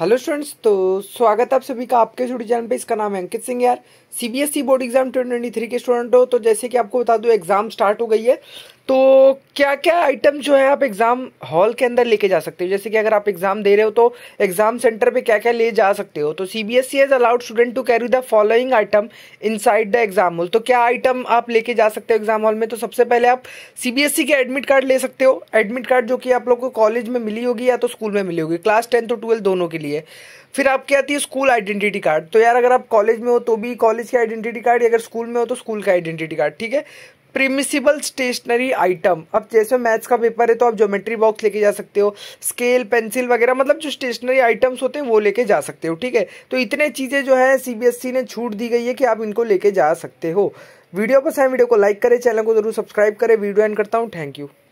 hello students तो स्वागत है आप सभी का आपके स्टूडियो चैनल पे इसका नाम है अंकित सिंह यार सीबीएसई बोर्ड एग्जाम 2023 के स्टूडेंट हो तो जैसे कि आपको बता दूं एग्जाम स्टार्ट हो गई है तो क्या क्या आइटम जो है आप एग्ज़ाम हॉल के अंदर लेके जा सकते हो जैसे कि अगर आप एग्ज़ाम दे रहे हो तो एग्ज़ाम सेंटर पे क्या क्या ले जा सकते हो तो C B S E as allowed student to carry the following item inside the exam hall तो क्या आइटम आप लेके जा सकते हो एग्ज़ाम हॉल में तो सबसे पहले आप सी बी एस सी के एडमिट कार्ड ले सकते हो एडमिट कार्ड जो कि आप लोग को कॉलेज में मिली होगी या तो स्कूल में मिली होगी क्लास टेंथ और ट्वेल्थ दोनों के लिए फिर आपके आती है स्कूल आइडेंटिटी कार्ड तो यार अगर आप कॉलेज में हो तो भी कॉलेज की आइडेंटिटी कार्ड या अगर स्कूल में हो तो स्कूल का आइडेंटिटी कार्ड ठीक है प्रिमिसिबल स्टेशनरी आइटम अब जैसे मैथ्स का पेपर है तो आप ज्योमेट्री बॉक्स लेके जा सकते हो स्केल पेंसिल वगैरह मतलब जो स्टेशनरी आइटम्स होते हैं वो लेके जा सकते हो ठीक है तो इतने चीज़ें जो है सीबीएसई e ने छूट दी गई है कि आप इनको लेके जा सकते हो वीडियो पसंद वीडियो को लाइक करें चैनल को जरूर सब्सक्राइब करें वीडियो एंड करता हूँ थैंक यू